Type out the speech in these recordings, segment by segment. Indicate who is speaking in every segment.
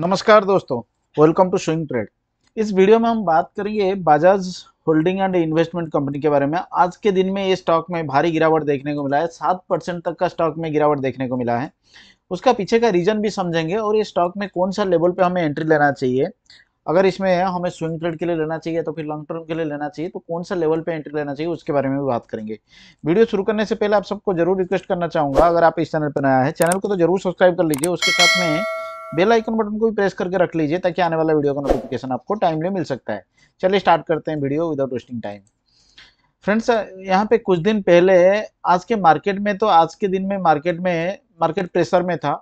Speaker 1: नमस्कार दोस्तों welcome to swing trade इस वीडियो में हम बात करेंगे Bajaj holding and investment company के बारे में आज के दिन में ये स्टॉक में भारी गिरावट देखने को मिला है सात परसेंट तक का स्टॉक में गिरावट देखने को मिला है उसका पीछे का रीजन भी समझेंगे और ये स्टॉक में कौन सा लेवल पर हमें एंट्री लेना चाहिए अगर इसमें हमें स्विंग ट्रेड के लिए लेना चाहिए तो फिर लॉन्ग टर्म के लिए लेना चाहिए तो कौन सा लेवल पे एंट्री लेना चाहिए उसके बारे में भी बात करेंगे वीडियो शुरू करने से पहले आप सबको जरूर रिक्वेस्ट करना चाहूँगा अगर आप इस चैनल पर नया है चैनल को तो जरूर सब्सक्राइब कर लीजिए उसके साथ में बेल आइकन बटन को भी प्रेस करके रख लीजिए ताकि आने वाला वीडियो का नोटिफिकेशन आपको टाइमली मिल सकता है चलिए स्टार्ट करते हैं video without wasting time friends यहाँ पे कुछ दिन पहले आज के मार्केट में तो आज के दिन में मार्केट में मार्केट प्रेशर में था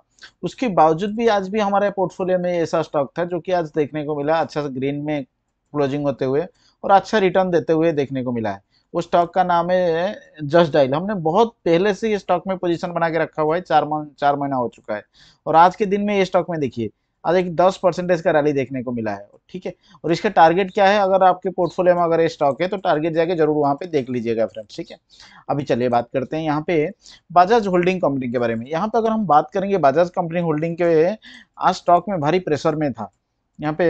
Speaker 1: उसके बावजूद भी आज भी हमारे पोर्टफोलियो में ऐसा स्टॉक था जो कि आज देखने को मिला अच्छा ग्रीन में क्लोजिंग होते हुए और अच्छा रिटर्न देते हुए देखने को मिला है वो स्टॉक का नाम है जस्ट डाइल हमने बहुत पहले से ये स्टॉक में पोजीशन बना के रखा हुआ है चार मन, चार महीना हो चुका है और आज के दिन में ये स्टॉक में देखिए आज एक दस परसेंटेज का रैली देखने को मिला है ठीक है और इसका टारगेट क्या है अगर आपके पोर्टफोलियो में अगर ये स्टॉक है तो टारगेट जाके जरूर वहाँ पे देख लीजिएगा फ्रेंड्स ठीक है अभी चलिए बात करते हैं यहाँ पे बजाज होल्डिंग कंपनी के बारे में यहाँ पे अगर हम बात करेंगे बजाज कंपनी होल्डिंग के आज स्टॉक में भारी प्रेशर में था यहाँ पे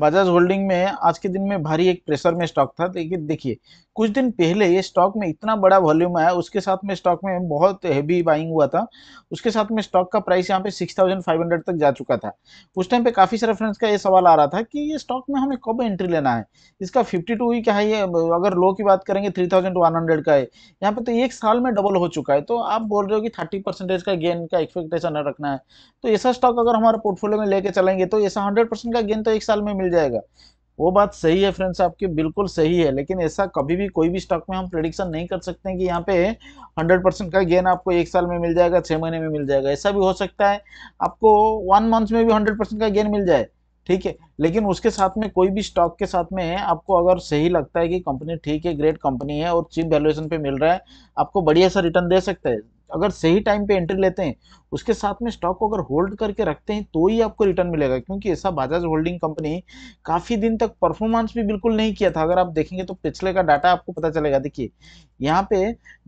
Speaker 1: बजाज होल्डिंग में आज के दिन में भारी एक प्रेशर में स्टॉक था लेकिन देखिए कुछ दिन पहले ये स्टॉक में इतना बड़ा वॉल्यूम आया उसके साथ में स्टॉक में बहुत हैवी बाइंग हुआ था उसके साथ में स्टॉक का प्राइस यहाँ पे 6,500 तक जा चुका था उस टाइम पे काफ़ी सारे फ्रेंड्स का ये सवाल आ रहा था कि ये स्टॉक में हमें कब एंट्री लेना है इसका फिफ्टी टू क्या है ये अगर लो की बात करेंगे थ्री का है यहाँ पे तो एक साल में डबल हो चुका है तो आप बोल रहे हो कि थर्टी परसेंटेज का गेन का एक्सपेक्टेशन रखना है तो ऐसा स्टॉक अगर हमारे पोर्टफोलियो में लेके चलेंगे तो ऐसा हंड्रेड का गेन तो एक साल में मिल जाएगा वो बात सही है फ्रेंड्स आपकी बिल्कुल सही है लेकिन ऐसा कभी भी कोई भी स्टॉक में हम प्रडिक्शन नहीं कर सकते हैं कि यहाँ पे 100 परसेंट का गेन आपको एक साल में मिल जाएगा छः महीने में मिल जाएगा ऐसा भी हो सकता है आपको वन मंथ में भी 100 परसेंट का गेन मिल जाए ठीक है लेकिन उसके साथ में कोई भी स्टॉक के साथ में है आपको अगर सही लगता है कि कंपनी ठीक है ग्रेट कंपनी है और चीप वैल्यूएशन पे मिल रहा है आपको बढ़िया सा रिटर्न दे सकता है अगर सही टाइम पे एंट्री लेते हैं उसके साथ में स्टॉक को अगर होल्ड करके रखते हैं तो ही आपको रिटर्न मिलेगा क्योंकि ऐसा बजाज होल्डिंग कंपनी काफ़ी दिन तक परफॉर्मेंस भी बिल्कुल नहीं किया था अगर आप देखेंगे तो पिछले का डाटा आपको पता चलेगा देखिए यहाँ पे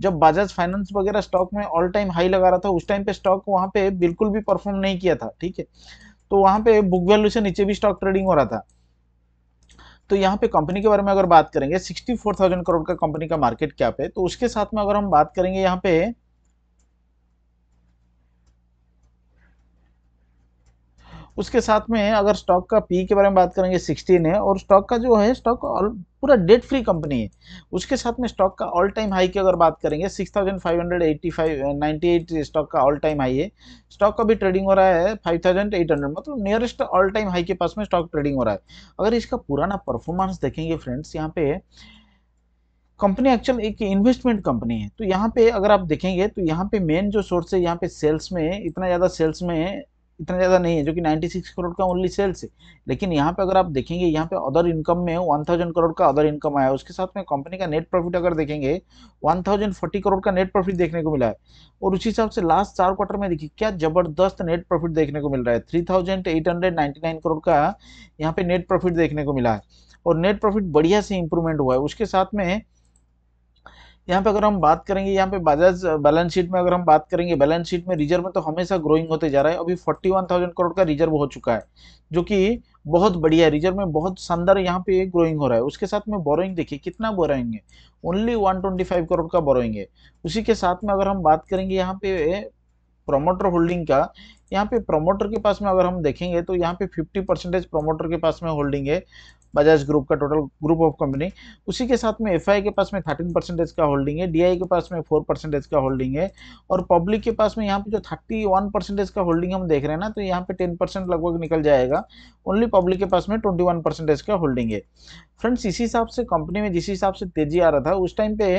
Speaker 1: जब बजाज फाइनेंस वगैरह स्टॉक में ऑल टाइम हाई लगा रहा था उस टाइम पे स्टॉक वहाँ पे बिल्कुल भी परफॉर्म नहीं किया था ठीक है तो वहां पे बुक वैल्यू से नीचे भी स्टॉक ट्रेडिंग हो रहा था तो यहाँ पे कंपनी के बारे में अगर बात करेंगे 64,000 करोड़ का कंपनी का मार्केट कैप है तो उसके साथ में अगर हम बात करेंगे यहाँ पे उसके साथ में अगर स्टॉक का पी के बारे में बात करेंगे सिक्सटीन है और स्टॉक का जो है स्टॉक पूरा डेट फ्री कंपनी है उसके साथ में स्टॉक का ऑल टाइम हाई की अगर बात करेंगे six thousand five hundred eighty five ninety eight stock का ऑल टाइम हाई है स्टॉक का भी ट्रेडिंग हो रहा है फाइव थाउजेंड एट हंड्रेड मतलब नियरेस्ट ऑल टाइम हाई के पास में स्टॉक ट्रेडिंग हो रहा है अगर इसका पुराना परफॉर्मेंस देखेंगे फ्रेंड्स यहाँ पे कंपनी एक्चुअल एक इन्वेस्टमेंट कंपनी है तो यहाँ पे अगर आप देखेंगे तो यहाँ पे मेन जो सोर्स है यहाँ पे सेल्स में इतना ज़्यादा सेल्स में इतना ज़्यादा नहीं है जो कि 96 करोड़ का ओनली सेल्स है लेकिन यहाँ पे अगर आप देखेंगे यहाँ पे अदर इनकम में 1000 करोड़ का अदर इनकम आया उसके साथ में कंपनी का नेट प्रॉफिट अगर देखेंगे 1040 करोड़ का नेट प्रॉफिट देखने को मिला है और उसी हिसाब से लास्ट चार क्वार्टर में देखिए क्या जबरदस्त नेट प्रॉफिट देखने को मिल रहा है थ्री करोड़ का यहाँ पे नेट प्रॉफिट देखने को मिला है और नेट प्रॉफिट बढ़िया से इंप्रूवमेंट हुआ है उसके साथ में यहाँ पे अगर हम बात करेंगे यहाँ पे बजाज बैलेंस शीट में अगर हम बात करेंगे बैलेंस शीट में रिजर्व में तो हमेशा ग्रोइंग होते जा रहा है अभी 41,000 करोड़ का रिजर्व हो चुका है जो कि बहुत बढ़िया है रिजर्व में बहुत शानदार यहाँ पे ग्रोइंग हो रहा है उसके साथ में बोरोइंग देखिए कितना बोरोइंग है ओनली फाइव करोड़ का बोरोइंग है उसी के साथ में अगर हम बात करेंगे यहाँ पे प्रोमोटर होल्डिंग का यहाँ पे प्रोमोटर के पास में अगर हम देखेंगे तो यहाँ पे 50 परसेंटेज प्रोमोटर के पास में होल्डिंग है बजाज ग्रुप का टोटल ग्रुप ऑफ कंपनी उसी के साथ में एफ के पास में थर्टीन परसेंटेज का होल्डिंग है डी के पास में फोर परसेंटेज का होल्डिंग है और पब्लिक के पास में यहाँ पे जो थर्टी वन परसेंटेज का होल्डिंग हम देख रहे हैं ना तो यहाँ पे टेन परसेंट लगभग निकल जाएगा ओनली पब्लिक के पास में ट्वेंटी वन परसेंटेज का होल्डिंग है फ्रेंड्स इसी हिसाब से कंपनी में जिस हिसाब से तेजी आ रहा था उस टाइम पे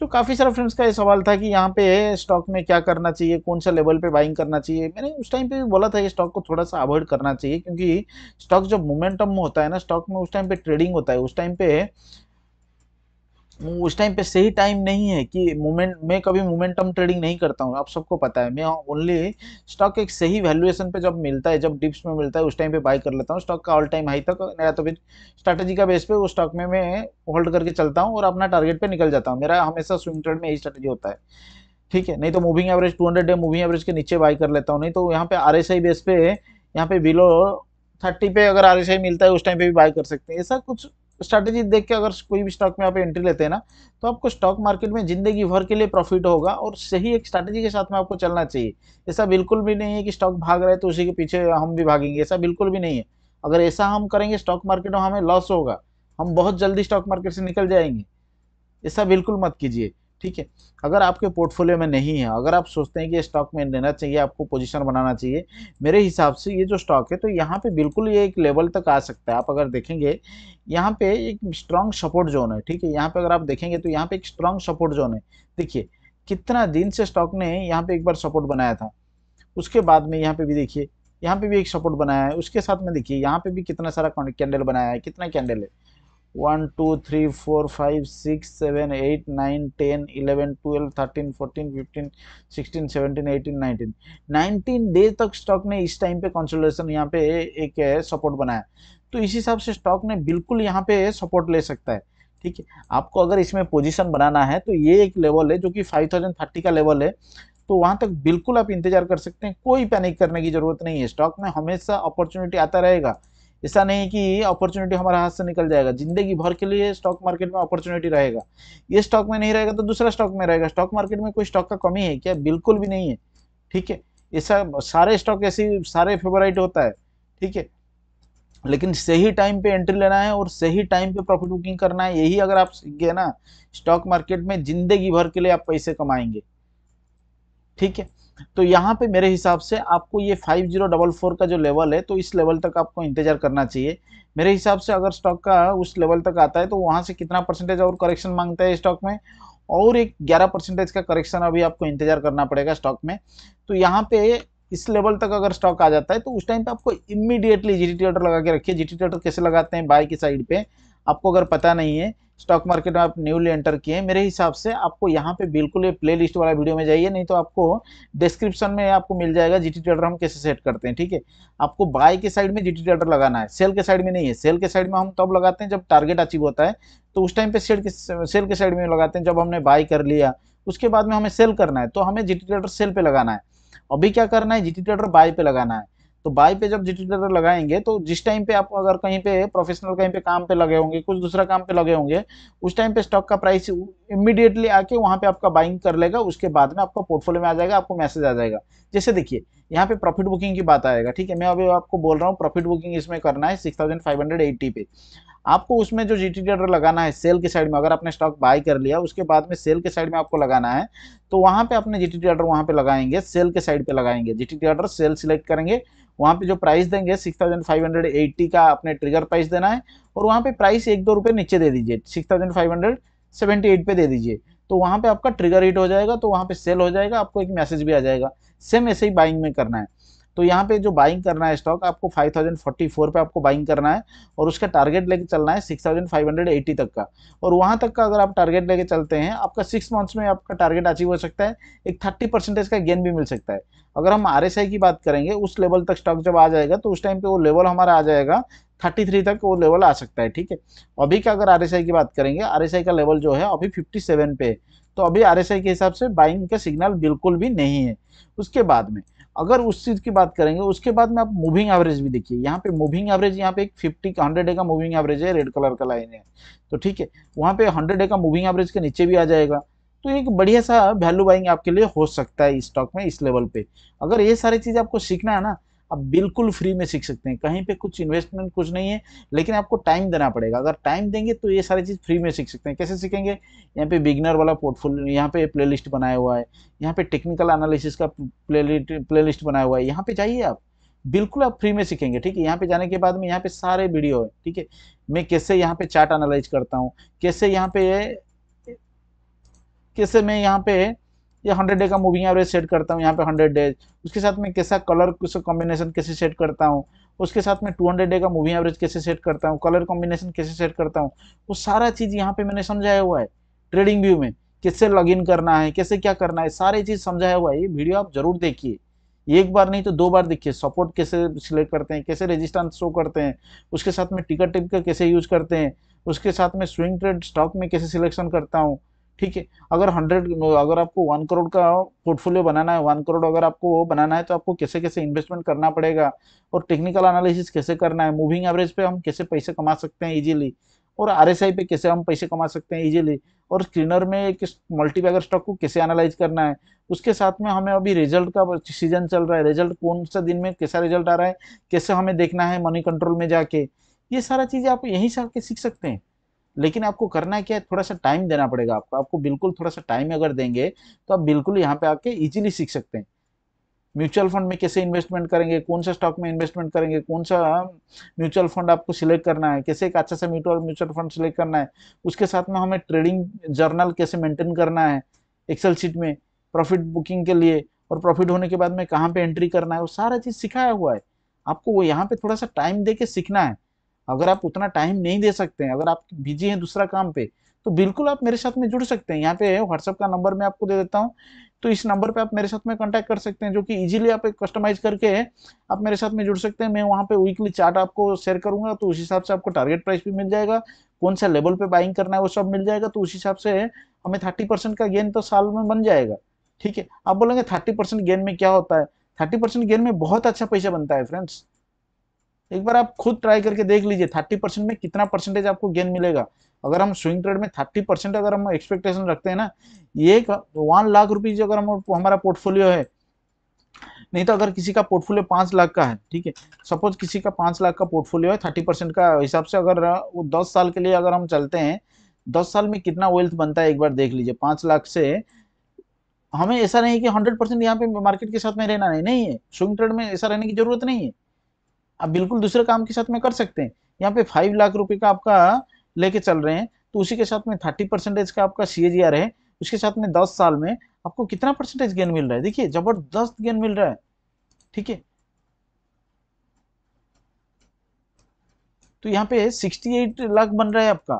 Speaker 1: तो काफ़ी सारा फ्रेंड्स का ये सवाल था कि यहाँ पे स्टॉक में क्या करना चाहिए कौन सा लेवल पे बाइंग करना चाहिए मैंने उस टाइम पे भी बोला था कि स्टॉक को थोड़ा सा अवॉइड करना चाहिए क्योंकि स्टॉक जब मोमेंटम होता है ना स्टॉक में उस टाइम पे ट्रेडिंग होता है उस टाइम पे उस टाइम पे सही टाइम नहीं है कि मोमेंट मैं कभी मोमेंटम ट्रेडिंग नहीं करता हूँ आप सबको पता है मैं ओनली स्टॉक एक सही वैल्यूएशन पे जब मिलता है जब डिप्स में मिलता है उस टाइम पे बाई कर लेता हूँ स्टॉक का ऑल टाइम हाई तक या तो फिर स्ट्रैटेजी का बेस पे उस स्टॉक में मैं होल्ड करके चलता हूँ और अपना टारगेट पर निकल जाता हूँ मेरा हमेशा स्विंग ट्रेड में यही स्ट्रैटेजी होता है ठीक है नहीं तो moving average two day moving average के नीचे बाई कर लेता हूँ नहीं तो यहाँ पे आर बेस पे यहाँ पे बिलो थर्टी पे अगर आर मिलता है उस टाइम पे भी बाय कर सकते हैं ऐसा कुछ स्ट्रैटेजी देख के अगर कोई भी स्टॉक में आप एंट्री लेते हैं ना तो आपको स्टॉक मार्केट में ज़िंदगी भर के लिए प्रॉफिट होगा और सही एक स्ट्रैटेजी के साथ में आपको चलना चाहिए ऐसा बिल्कुल भी नहीं है कि स्टॉक भाग रहे तो उसी के पीछे हम भी भागेंगे ऐसा बिल्कुल भी नहीं है अगर ऐसा हम करेंगे स्टॉक मार्केट में हमें लॉस होगा हम बहुत जल्दी स्टॉक मार्केट से निकल जाएंगे ऐसा बिल्कुल मत कीजिए ठीक है अगर आपके पोर्टफोलियो में नहीं है अगर आप सोचते हैं कि स्टॉक में लेना चाहिए आपको पोजीशन बनाना चाहिए मेरे हिसाब से ये जो स्टॉक है तो यहाँ पे बिल्कुल ये एक लेवल तक आ सकता है आप अगर देखेंगे यहाँ पे एक स्ट्रांग सपोर्ट जोन है ठीक है यहाँ पे अगर आप देखेंगे तो यहाँ पे एक स्ट्रांग सपोर्ट जोन है देखिए कितना दिन से स्टॉक ने यहाँ पे एक बार सपोर्ट बनाया था उसके बाद में यहाँ पे भी देखिए यहाँ पे भी एक सपोर्ट बनाया है उसके साथ में देखिए यहाँ पे भी कितना सारा कैंडल बनाया है कितना कैंडल है one two three four five six seven eight nine ten eleven 12 thirteen fourteen fifteen sixteen seventeen eighteen nineteen nineteen days तक स्टॉक ने इस टाइम पे कंसोलिडेशन यहाँ पे एक सपोर्ट बनाया तो इस हिसाब से स्टॉक ने बिल्कुल यहाँ पे सपोर्ट ले सकता है ठीक है आपको अगर इसमें पोजिशन बनाना है तो ये एक लेवल है जो कि 5030 का लेवल है तो वहाँ तक बिल्कुल आप इंतजार कर सकते हैं कोई पैनिक करने की ज़रूरत नहीं है स्टॉक में हमेशा अपॉर्चुनिटी आता रहेगा ऐसा नहीं कि अपॉर्चुनिटी हमारे हाथ से निकल जाएगा जिंदगी भर के लिए स्टॉक मार्केट में अपॉर्चुनिटी रहेगा ये स्टॉक में नहीं रहेगा तो दूसरा स्टॉक में रहेगा स्टॉक मार्केट में कोई स्टॉक का कमी है क्या बिल्कुल भी नहीं है ठीक है ऐसा सारे स्टॉक ऐसे सारे फेवराइट होता है ठीक है लेकिन सही टाइम पे एंट्री लेना है और सही टाइम पे प्रॉफिट बुकिंग करना है यही अगर आप सीख गए ना स्टॉक मार्केट में जिंदगी भर के लिए आप पैसे कमाएंगे ठीक है तो यहाँ पे मेरे हिसाब से आपको ये फाइव जीरो डबल फोर का जो लेवल है तो इस लेवल तक आपको इंतजार करना चाहिए मेरे हिसाब से अगर स्टॉक का उस लेवल तक आता है तो वहाँ से कितना परसेंटेज और करेक्शन मांगता है स्टॉक में और एक ग्यारह परसेंटेज का करेक्शन अभी आपको इंतजार करना पड़ेगा स्टॉक में तो यहाँ पे इस लेवल तक अगर स्टॉक आ जाता है तो उस टाइम पे आपको इमीडिएटली जीटी लगा के रखिए जीटी कैसे लगाते हैं बाय की साइड पे आपको अगर पता नहीं है स्टॉक मार्केट में आप न्यूली एंटर किए मेरे हिसाब से आपको यहाँ पे बिल्कुल ये प्ले लिस्ट वाला वीडियो में जाइए नहीं तो आपको डिस्क्रिप्शन में आपको मिल जाएगा जीटी ट्रेडर हम कैसे सेट करते हैं ठीक है आपको बाय के साइड में जीटी ट्रेडर लगाना है सेल के साइड में नहीं है सेल के साइड में हम तब लगाते हैं जब टारगेट अचीव होता है तो उस टाइम पे सेल के सेल के साइड में लगाते हैं जब हमने बाय कर लिया उसके बाद में हमें सेल करना है तो हमें जीटी ट्रेडर सेल पर लगाना है अभी क्या करना है जीटी ट्रेडर बाय पर लगाना है तो बाई पे जब जिटिलेटर लगाएंगे तो जिस टाइम पे आप अगर कहीं पे प्रोफेशनल कहीं पे काम पे लगे होंगे कुछ दूसरा काम पे लगे होंगे उस टाइम पे स्टॉक का प्राइस इमिडिएटली आके वहाँ पे आपका बाइंग कर लेगा उसके बाद में आपका पोर्टफोलियो में आ जाएगा आपको मैसेज आ जाएगा जैसे देखिए यहाँ पे प्रॉफिट बुकिंग की बात आएगा ठीक है मैं अभी आपको बोल रहा हूँ प्रॉफिट बुकिंग इसमें करना है सिक्स पे आपको उसमें जो जी टी ऑर्डर लगाना है सेल के साइड में अगर आपने स्टॉक बाय कर लिया उसके बाद में सेल के साइड में आपको लगाना है तो वहाँ पे अपने जी टी ऑर्डर वहाँ पे लगाएंगे सेल के साइड पे लगाएंगे G T order sell select करेंगे वहाँ पे जो प्राइस देंगे six thousand five hundred eighty का अपने ट्रिगर प्राइस देना है और वहाँ पे प्राइस एक दो रुपये नीचे दे दीजिए six thousand five hundred seventy eight पे दे दीजिए तो वहाँ पे आपका ट्रिगर हिट हो जाएगा तो वहाँ पे सेल हो जाएगा आपको एक मैसेज भी आ जाएगा सेम ऐसे ही बाइंग में करना है तो यहाँ पे जो बाइंग करना है स्टॉक आपको 5044 पे आपको बाइंग करना है और उसका टारगेट लेके चलना है 6580 तक का और वहाँ तक का अगर आप टारगेट लेके चलते हैं आपका सिक्स मंथ्स में आपका टारगेट अचीव हो सकता है एक थर्टी परसेंटेज का गेन भी मिल सकता है अगर हम आर की बात करेंगे उस लेवल तक स्टॉक जब आ जाएगा तो उस टाइम पर वो लेवल हमारा आ जाएगा 33 तक वो लेवल आ सकता है ठीक है अभी का अगर आर की बात करेंगे आर का लेवल जो है अभी 57 पे है तो अभी आर के हिसाब से बाइंग का सिग्नल बिल्कुल भी नहीं है उसके बाद में अगर उस चीज़ की बात करेंगे उसके बाद में आप मूविंग एवरेज भी देखिए यहाँ पे मूविंग एवरेज यहाँ पे एक फिफ्टी का हंड्रेड ए का मूविंग एवरेज है रेड कलर का लाइन है तो ठीक है वहां पे हंड्रेड ए का मूविंग एवरेज के नीचे भी आ जाएगा तो एक बढ़िया सा वैल्यू बाइंग आपके लिए हो सकता है स्टॉक में इस लेवल पे अगर ये सारी चीज़ आपको सीखना है ना आप बिल्कुल फ्री में सीख सकते हैं कहीं पे कुछ इन्वेस्टमेंट कुछ नहीं है लेकिन आपको टाइम देना पड़ेगा अगर टाइम देंगे तो ये सारी चीज़ फ्री में सीख सकते हैं कैसे सीखेंगे यहाँ पे बिगनर वाला पोर्टफोलियो यहाँ पे प्ले लिस्ट बनाया हुआ है यहाँ पे टेक्निकल एनालिसिस का प्ले लिस्ट बनाया हुआ है यहाँ पे जाइए आप बिल्कुल आप फ्री में सीखेंगे ठीक है यहाँ पे जाने के बाद में यहाँ पे सारे वीडियो है ठीक है मैं कैसे यहाँ पे चार्ट एनालाइज करता हूँ कैसे यहाँ पे कैसे मैं यहाँ पे ये हंड्रेड डे का मूविंग एवरेज सेट करता हूँ यहाँ पे हंड्रेड डेज उसके साथ में कैसा कलर कॉम्बिनेशन कैसे सेट करता हूँ उसके साथ में टू हंड्रेड डे का मूविंग एवरेज कैसे सेट करता हूँ कलर कॉम्बिनेशन कैसे सेट करता हूँ वो सारा चीज़ यहाँ पे मैंने समझाया हुआ है ट्रेडिंग व्यू में कैसे लॉग इन करना है कैसे क्या करना है सारी चीज़ समझाया हुआ है ये वीडियो आप जरूर देखिए एक बार नहीं तो दो बार देखिए सपोर्ट कैसे सिलेक्ट करते हैं कैसे रेजिस्टेंस शो करते हैं उसके साथ में टिकट टिप का कैसे यूज करते हैं उसके साथ में स्विंग ट्रेड स्टॉक में कैसे सिलेक्शन करता हूँ ठीक है अगर हंड्रेड अगर आपको वन करोड़ का पोर्टफोलियो बनाना है वन करोड़ अगर आपको वो बनाना है तो आपको कैसे कैसे इन्वेस्टमेंट करना पड़ेगा और टेक्निकल एनालिसिस कैसे करना है मूविंग एवरेज पे हम कैसे पैसे कमा सकते हैं इजीली और आर पे कैसे हम पैसे कमा सकते हैं इजीली और स्क्रीनर में एक मल्टीपैगर स्टॉक को कैसे एनालाइज करना है उसके साथ में हमें अभी रिजल्ट का सीजन चल रहा है रिजल्ट कौन सा दिन में कैसा रिजल्ट आ रहा है कैसे हमें देखना है मनी कंट्रोल में जाके ये सारा चीज़ें आप यहीं से आके सीख सकते हैं लेकिन आपको करना क्या है थोड़ा सा टाइम देना पड़ेगा आपको आपको बिल्कुल थोड़ा सा टाइम अगर देंगे तो आप बिल्कुल यहाँ पे आके इजीली सीख सकते हैं म्यूचुअल फंड में कैसे इन्वेस्टमेंट करेंगे कौन सा स्टॉक में इन्वेस्टमेंट करेंगे कौन सा म्यूचुअल हाँ, फंड आपको सिलेक्ट करना है कैसे एक अच्छा सा म्यूचुअल म्यूचुअल फंड सिलेक्ट करना है उसके साथ में हमें ट्रेडिंग जर्नल कैसे मेंटेन करना है एक्सेल शीट में प्रॉफिट बुकिंग के लिए और प्रॉफिट होने के बाद में कहाँ पे एंट्री करना है वो सारा चीज़ सिखाया हुआ है आपको वो यहाँ पे थोड़ा सा टाइम दे के सीखना है अगर आप उतना टाइम नहीं दे सकते हैं अगर आप बिजी हैं दूसरा काम पे तो बिल्कुल आप मेरे साथ में जुड़ सकते हैं यहाँ पे व्हाट्सअप का नंबर मैं आपको दे देता हूँ तो इस नंबर पे आप मेरे साथ में कांटेक्ट कर सकते हैं जो कि इजीली आप एक कस्टमाइज करके आप मेरे साथ में जुड़ सकते हैं मैं वहाँ पे वीकली चार्ट आपको शेयर करूंगा तो उस हिसाब से आपको टारगेट प्राइस भी मिल जाएगा कौन सा लेवल पे बाइंग करना है वो सब मिल जाएगा तो उस हिसाब से हमें थर्टी परसेंट का गेन तो साल में बन जाएगा ठीक है आप बोलेंगे थर्टी परसेंट गेन में क्या होता है थर्टी परसेंट गेन में बहुत अच्छा पैसा बनता है फ्रेंड्स एक बार आप खुद ट्राई करके देख लीजिए थर्टी परसेंट में कितना परसेंटेज आपको गेन मिलेगा अगर हम स्विंग ट्रेड में थर्टी परसेंट अगर हम एक्सपेक्टेशन रखते हैं ना ये वन लाख रुपीज अगर हम हमारा पोर्टफोलियो है नहीं तो अगर किसी का पोर्टफोलियो पांच लाख का है ठीक है सपोज किसी का पांच लाख का पोर्टफोलियो है थर्टी परसेंट का हिसाब से अगर वो दस साल के लिए अगर हम चलते हैं दस साल में कितना वेल्थ बनता है एक बार देख लीजिए पांच लाख से हमें ऐसा नहीं कि हंड्रेड परसेंट यहाँ पे मार्केट के साथ में रहना नहीं नहीं है स्विंग ट्रेड में ऐसा रहने की जरूरत नहीं है आप बिल्कुल दूसरे काम के साथ में कर सकते हैं यहाँ पे फाइव लाख रुपए का आपका लेके चल रहे हैं तो उसी के साथ में थर्टी परसेंटेज का आपका सी है उसके साथ में दस साल में आपको कितना परसेंटेज गेन मिल रहा है देखिए जबरदस्त गेन मिल रहा है ठीक है तो यहाँ पे सिक्सटी एट लाख बन रहा है आपका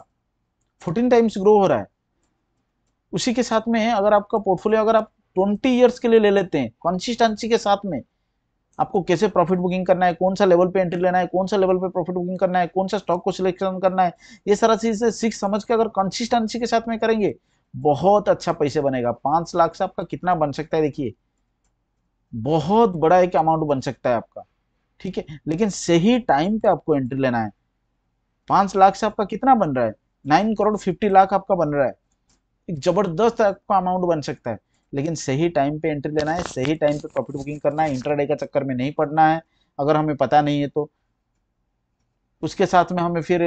Speaker 1: फोर्टीन टाइम्स ग्रो हो रहा है उसी के साथ में अगर आपका पोर्टफोलियो अगर आप ट्वेंटी ईयर्स के लिए ले लेते हैं कॉन्सिस्टेंसी के साथ में आपको कैसे प्रॉफिट बुकिंग करना है कौन सा लेवल पे एंट्री लेना है कौन सा लेवल पे प्रॉफिट बुकिंग करना है कौन सा स्टॉक को सिलेक्शन करना है ये सारा चीज सीख समझ के अगर कंसिस्टेंसी के साथ में करेंगे बहुत अच्छा पैसे बनेगा पांच लाख से आपका कितना बन सकता है देखिए बहुत बड़ा एक अमाउंट बन सकता है आपका ठीक है लेकिन सही टाइम पे आपको एंट्री लेना है पांच लाख से आपका कितना बन रहा है नाइन करोड़ फिफ्टी लाख आपका बन रहा है एक जबरदस्त आपका अमाउंट बन सकता है लेकिन सही टाइम पे एंट्री लेना है सही टाइम पे प्रॉफिट बुकिंग करना है इंटरडे का चक्कर में नहीं पड़ना है अगर हमें पता नहीं है तो उसके साथ में हमें फिर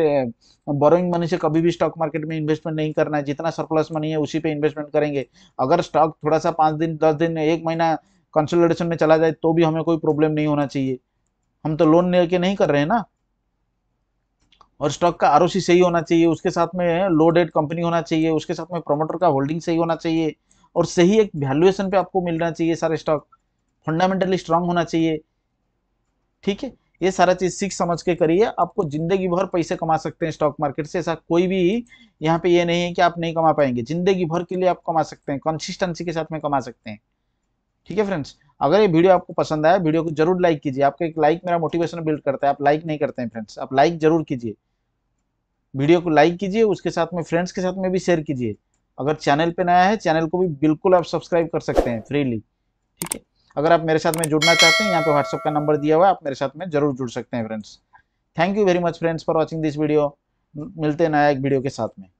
Speaker 1: बोरोइंग मनी से कभी भी स्टॉक मार्केट में इन्वेस्टमेंट नहीं करना है जितना सरप्लस मनी है उसी पे इन्वेस्टमेंट करेंगे अगर स्टॉक थोड़ा सा पाँच दिन दस दिन एक महीना कंसोलिडेशन में चला जाए तो भी हमें कोई प्रॉब्लम नहीं होना चाहिए हम तो लोन लेके नहीं कर रहे हैं ना और स्टॉक का आर सही होना चाहिए उसके साथ में लो डेट कंपनी होना चाहिए उसके साथ में प्रोमोटर का होल्डिंग सही होना चाहिए और सही एक वैल्यूएशन पे आपको मिलना चाहिए सारे स्टॉक फंडामेंटली स्ट्रांग होना चाहिए ठीक है ये सारा चीज सीख समझ के करिए आपको जिंदगी भर पैसे कमा सकते हैं स्टॉक मार्केट से ऐसा कोई भी यहाँ पे ये नहीं है कि आप नहीं कमा पाएंगे जिंदगी भर के लिए आप कमा सकते हैं कंसिस्टेंसी के साथ में कमा सकते हैं ठीक है फ्रेंड्स अगर ये वीडियो आपको पसंद आया वीडियो को जरूर लाइक कीजिए आपका एक लाइक मेरा मोटिवेशन बिल्ड करता है आप लाइक नहीं करते हैं फ्रेंड्स आप लाइक जरूर कीजिए वीडियो को लाइक कीजिए उसके साथ में फ्रेंड्स के साथ में भी शेयर कीजिए अगर चैनल पे नया है चैनल को भी बिल्कुल आप सब्सक्राइब कर सकते हैं फ्रीली ठीक है अगर आप मेरे साथ में जुड़ना चाहते हैं यहाँ पे व्हाट्सअप का नंबर दिया हुआ है आप मेरे साथ में जरूर जुड़ सकते हैं friends thank you very much friends for watching this video मिलते हैं नया एक वीडियो के साथ में